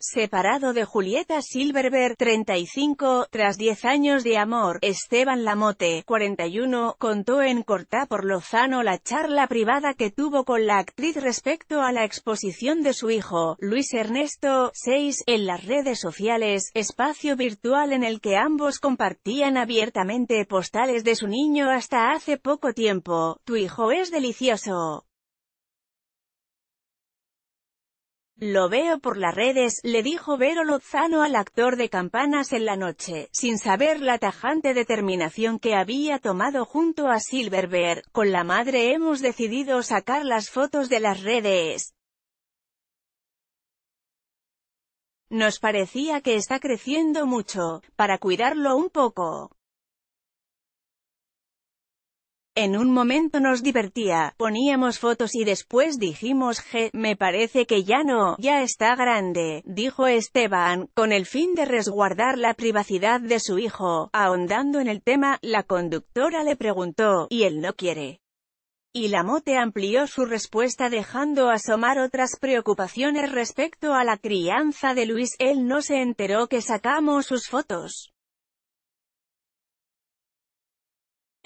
Separado de Julieta Silverberg, 35, tras 10 años de amor, Esteban Lamote, 41, contó en Cortá por Lozano la charla privada que tuvo con la actriz respecto a la exposición de su hijo, Luis Ernesto, 6, en las redes sociales, espacio virtual en el que ambos compartían abiertamente postales de su niño hasta hace poco tiempo. Tu hijo es delicioso. Lo veo por las redes, le dijo Vero Lozano al actor de Campanas en la noche, sin saber la tajante determinación que había tomado junto a Silverberg, con la madre hemos decidido sacar las fotos de las redes. Nos parecía que está creciendo mucho, para cuidarlo un poco. En un momento nos divertía, poníamos fotos y después dijimos g me parece que ya no, ya está grande, dijo Esteban, con el fin de resguardar la privacidad de su hijo. Ahondando en el tema, la conductora le preguntó, y él no quiere. Y la mote amplió su respuesta dejando asomar otras preocupaciones respecto a la crianza de Luis. Él no se enteró que sacamos sus fotos.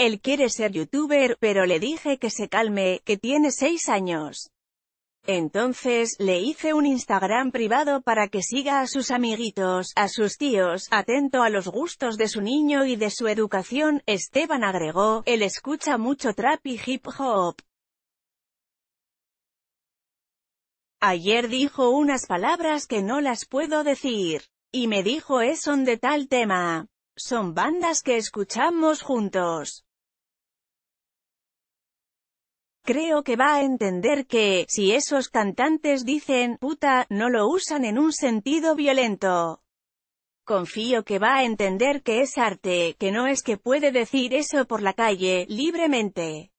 Él quiere ser youtuber, pero le dije que se calme, que tiene seis años. Entonces, le hice un Instagram privado para que siga a sus amiguitos, a sus tíos, atento a los gustos de su niño y de su educación, Esteban agregó, él escucha mucho trap y hip hop. Ayer dijo unas palabras que no las puedo decir. Y me dijo es son de tal tema. Son bandas que escuchamos juntos creo que va a entender que, si esos cantantes dicen, puta, no lo usan en un sentido violento. Confío que va a entender que es arte, que no es que puede decir eso por la calle, libremente.